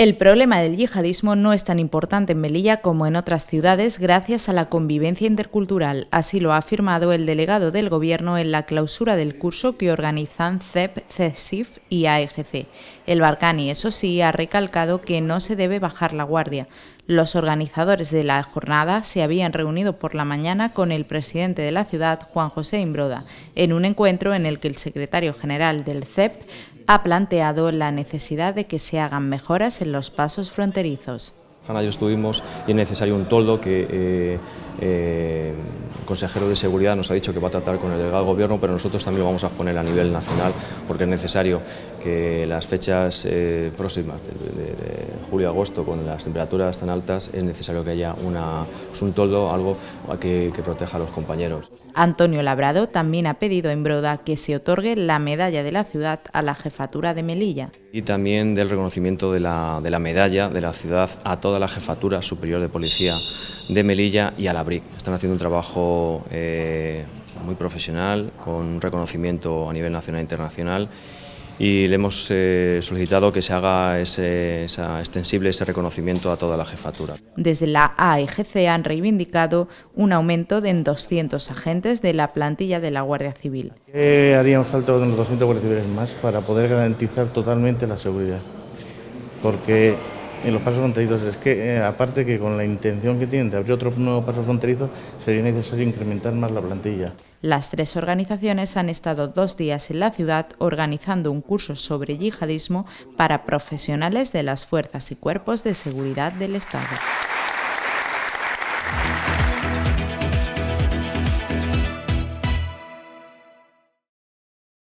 El problema del yihadismo no es tan importante en Melilla como en otras ciudades gracias a la convivencia intercultural, así lo ha afirmado el delegado del Gobierno en la clausura del curso que organizan CEP, CESIF y AEGC. El Barcani, eso sí, ha recalcado que no se debe bajar la guardia. Los organizadores de la jornada se habían reunido por la mañana con el presidente de la ciudad, Juan José Imbroda, en un encuentro en el que el secretario general del CEP ha planteado la necesidad de que se hagan mejoras en los pasos fronterizos. Ayer estuvimos y es necesario un toldo que el eh, eh, consejero de seguridad nos ha dicho que va a tratar con el delegado gobierno, pero nosotros también lo vamos a poner a nivel nacional porque es necesario que las fechas eh, próximas, de, julio a julio-agosto, con las temperaturas tan altas, es necesario que haya una, pues, un toldo, algo que, proteja a los compañeros. Antonio Labrado también ha pedido en Broda que se otorgue la medalla de la ciudad a la jefatura de Melilla. Y también del reconocimiento de la, medalla de la ciudad a toda la jefatura superior de policía de Melilla y a la BRIC. Están haciendo un trabajo eh, muy profesional, con reconocimiento a nivel nacional e internacional y le hemos eh, solicitado que se haga esa extensible ese reconocimiento a toda la jefatura. Desde la AEGC han reivindicado un aumento de 200 agentes de la plantilla de la Guardia Civil. ¿Qué harían falta unos 200 más para poder garantizar totalmente la seguridad? Porque en los pasos fronterizos. Es que, eh, aparte que con la intención que tienen de abrir otro nuevo paso fronterizo, sería necesario incrementar más la plantilla. Las tres organizaciones han estado dos días en la ciudad organizando un curso sobre yihadismo para profesionales de las fuerzas y cuerpos de seguridad del Estado.